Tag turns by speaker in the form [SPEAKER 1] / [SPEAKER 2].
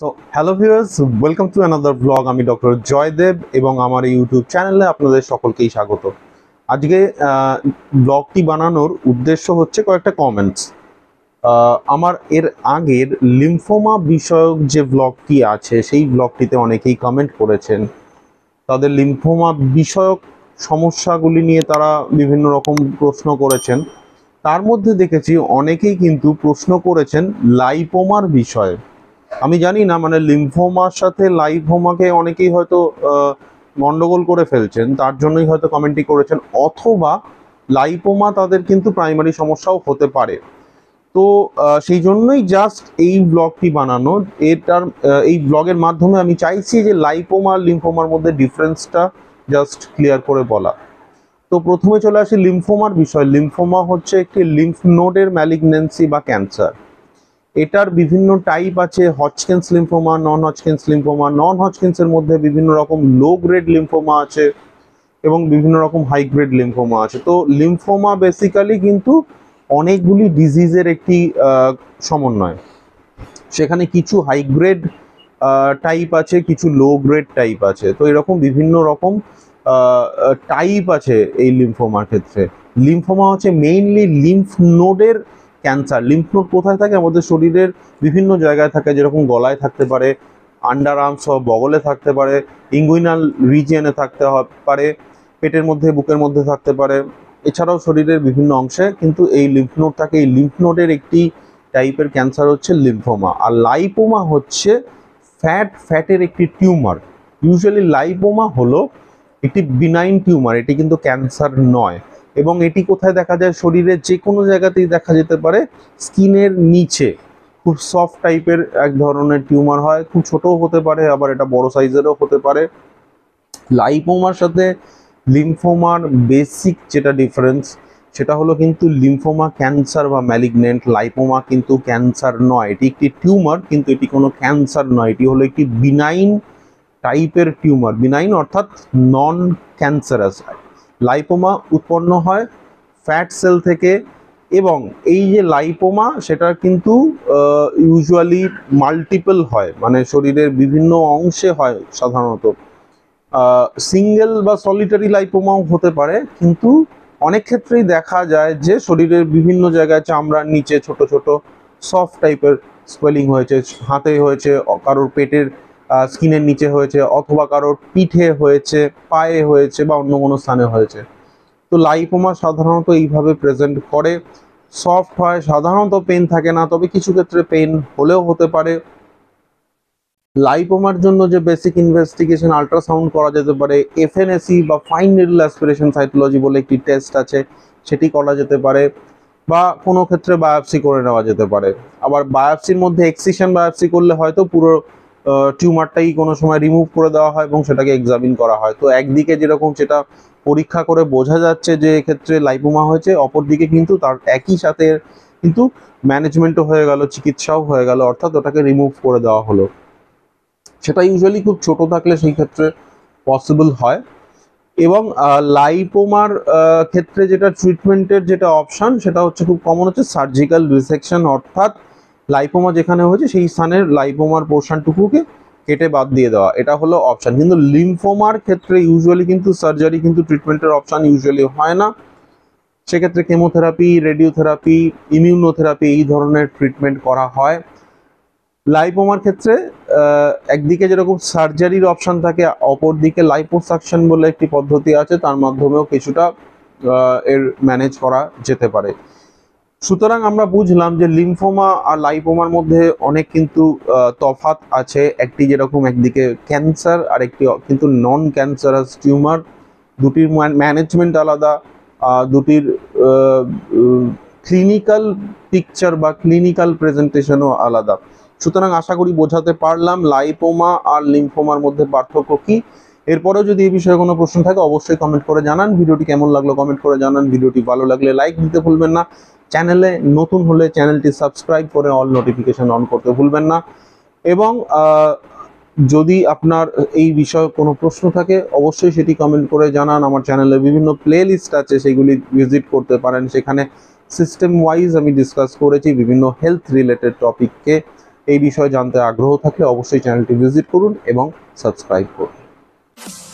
[SPEAKER 1] so hello viewers welcome to another blog আমি doctor Joydev এবং আমার ইউটিউব চ্যানেলে আপনাদের সকলকেই স্বাগত আজকে ব্লগটি বানানোর উদ্দেশ্য হচ্ছে কয়েকটা কমেন্টস আমার এর আগের লিম্ফোমা বিষয়ক যে ব্লগটি আছে সেই ব্লগটিতে অনেকেই কমেন্ট করেছেন তাদের লিম্ফোমা বিষয়ক সমস্যাগুলি নিয়ে তারা বিভিন্ন রকম প্রশ্ন করেছেন তার মধ্যে দেখেছি অনেকেই কিন্তু প্রশ্ন করেছেন লাইপোমার বিষয়ে আমি জানি না মানে লিম্ফোমার সাথে লাইফোমাকে অনেকেই হয়তো গন্ডগোল করে ফেলছেন তার জন্যই হয়তো কমেন্টটি করেছেন অথবা লাইপোমা তাদের কিন্তু প্রাইমারি সমস্যাও হতে পারে তো সেই জন্যই জাস্ট এই ব্লগটি বানানো এটার এই ব্লগের মাধ্যমে আমি চাইছি যে লাইপোমা লিম্ফোমার মধ্যে ডিফারেন্সটা জাস্ট ক্লিয়ার করে বলা তো প্রথমে চলে আসি লিম্ফোমার বিষয় লিম্ফোমা হচ্ছে একটি লিম্ফ নোডের ম্যালিগনেন্সি বা ক্যান্সার এটার বিভিন্ন টাইপ আছে হচকেন্স লিম্ফোমা নন হচকেন্স লিম্ফোমা নন হচকেন্সের মধ্যে বিভিন্ন রকম লো গ্রেড লিম্ফোমা আছে এবং বিভিন্ন রকম হাই গ্রেড লিম্ফোমা আছে তো লিম্ফোমা বেসিক্যালি কিন্তু অনেকগুলি ডিজিজের একটি সমন্বয় সেখানে কিছু হাই গ্রেড টাইপ আছে কিছু লো গ্রেড টাইপ আছে তো এরকম বিভিন্ন রকম টাইপ আছে এই লিম্ফোমার ক্ষেত্রে লিম্ফোমা হচ্ছে মেইনলি লিম্ফ নোডের ক্যান্সার লিম্ফ নোড কোথায় থাকে আমাদের শরীরের বিভিন্ন জায়গায় থাকে যেরকম গলায় থাকতে পারে আন্ডার আর্মস বগলে থাকতে পারে ইঙ্গুইনাল রিজিয়নে থাকতে পারে পেটের মধ্যে বুকের মধ্যে থাকতে পারে এছাড়াও শরীরের বিভিন্ন অংশে কিন্তু এই লিম্ফ নোড থাকে এই লিম্ফ নোডের একটি টাইপের ক্যান্সার হচ্ছে লিম্ফোমা আর লাইপোমা হচ্ছে ফ্যাট ফ্যাটের একটি টিউমার ইউজুয়ালি লাইপোমা হলো একটি বিনাইন টিউমার এটি কিন্তু ক্যান্সার নয় এবং এটি কোথায় দেখা যায় শরীরের যে কোনো জায়গাতেই দেখা যেতে পারে স্কিনের নিচে খুব সফট টাইপের এক ধরনের টিউমার হয় খুব ছোটও হতে পারে আবার এটা বড় সাইজেরও হতে পারে লাইপোমার সাথে লিম্ফোমার বেসিক যেটা ডিফারেন্স সেটা হলো কিন্তু লিম্ফোমা ক্যান্সার বা ম্যালিগনেন্ট লাইপোমা কিন্তু ক্যান্সার নয় এটি একটি টিউমার কিন্তু এটি কোনো ক্যান্সার নয় এটি হলো একটি বিনাইন টাইপের টিউমার বিনাইন অর্থাৎ নন ক্যান্সারাস লাইপোমা উৎপন্ন হয় ফ্যাট সেল থেকে এবং এই যে লাইপোমা সেটা কিন্তু ইউজুয়ালি মাল্টিপল হয় মানে শরীরের বিভিন্ন অংশে হয় সাধারণত সিঙ্গেল বা সলিটারি লাইপোমাও হতে পারে কিন্তু অনেক ক্ষেত্রেই দেখা যায় যে শরীরের বিভিন্ন জায়গায় চামড়ার নিচে ছোট ছোট সফট টাইপের স্পেলিং হয়েছে হাতে হয়েছে কারোর পেটের স্কিনের নিচে হয়েছে অথবা কারোর পিঠে হয়েছে পায়ে হয়েছে বা অন্য কোনো স্থানে হয়েছে তো লাইপোমা সাধারণত এইভাবে প্রেজেন্ট করে সফট হয় সাধারণত পেন থাকে না তবে কিছু ক্ষেত্রে পেন হলেও হতে পারে লাইপোমার জন্য যে বেসিক ইনভেস্টিগেশন আল্ট্রাসাউন্ড করা যেতে পারে এফএনএসি বা ফাইন নিডল অ্যাসপিরেশন সাইটোলজি বলে একটি টেস্ট আছে সেটি করা যেতে পারে বা কোনো ক্ষেত্রে বায়োপসি করে নেওয়া যেতে পারে আবার বায়োপসির মধ্যে এক্সিশন বায়োপসি করলে হয়তো পুরো টিউমারটাই কোনো সময় রিমুভ করে দেওয়া হয় এবং সেটাকে এক্সামিন করা হয় তো একদিকে যেরকম সেটা পরীক্ষা করে বোঝা যাচ্ছে যে এক্ষেত্রে লাইপোমা হয়েছে অপরদিকে কিন্তু তার একই সাথে কিন্তু ম্যানেজমেন্টও হয়ে গেল চিকিৎসাও হয়ে গেল অর্থাৎ ওটাকে রিমুভ করে দেওয়া হলো সেটা ইউজুয়ালি খুব ছোট থাকলে সেই ক্ষেত্রে পসিবল হয় এবং লাইপোমার ক্ষেত্রে যেটা ট্রিটমেন্টের যেটা অপশান সেটা হচ্ছে খুব কমন হচ্ছে সার্জিক্যাল রিসেকশন অর্থাৎ লাইপোমা যেখানে হয়েছে সেই স্থানের লাইপোমার পোর্শনটুকুকে কেটে বাদ দিয়ে দেওয়া এটা হলো অপশান কিন্তু লিমফোমার ক্ষেত্রে ইউজুয়ালি কিন্তু সার্জারি কিন্তু ট্রিটমেন্টের অপশান ইউজুয়ালি হয় না সেক্ষেত্রে কেমোথেরাপি রেডিওথেরাপি ইমিউনোথেরাপি এই ধরনের ট্রিটমেন্ট করা হয় লাইপোমার ক্ষেত্রে একদিকে যেরকম সার্জারির অপশান থাকে অপরদিকে লাইপোসাকশন বলে একটি পদ্ধতি আছে তার মাধ্যমেও কিছুটা এর ম্যানেজ করা যেতে পারে সুতরাং আমরা বুঝলাম যে লিম্ফোমা আর লাইপোমার মধ্যে অনেক কিন্তু তফাত আছে একটি যেরকম একদিকে ক্যান্সার আর একটি কিন্তু নন ক্যান্সারাস টিউমার দুটির ম্যানেজমেন্ট আলাদা দুটির ক্লিনিক্যাল পিকচার বা ক্লিনিক্যাল প্রেজেন্টেশনও আলাদা সুতরাং আশা করি বোঝাতে পারলাম লাইপোমা আর লিম্ফোমার মধ্যে পার্থক্য কী এরপরেও যদি এই বিষয়ে কোনো প্রশ্ন থাকে অবশ্যই কমেন্ট করে জানান ভিডিওটি কেমন লাগলো কমেন্ট করে জানান ভিডিওটি ভালো লাগলে লাইক দিতে ভুলবেন না চ্যানেলে নতুন হলে চ্যানেলটি সাবস্ক্রাইব করে অল নোটিফিকেশন অন করতে ভুলবেন না এবং যদি আপনার এই বিষয়ে কোনো প্রশ্ন থাকে অবশ্যই সেটি কমেন্ট করে জানান আমার চ্যানেলে বিভিন্ন প্লে লিস্ট আছে সেগুলি ভিজিট করতে পারেন সেখানে সিস্টেম ওয়াইজ আমি ডিসকাস করেছি বিভিন্ন হেলথ রিলেটেড টপিককে এই বিষয়ে জানতে আগ্রহ থাকলে অবশ্যই চ্যানেলটি ভিজিট করুন এবং সাবস্ক্রাইব করুন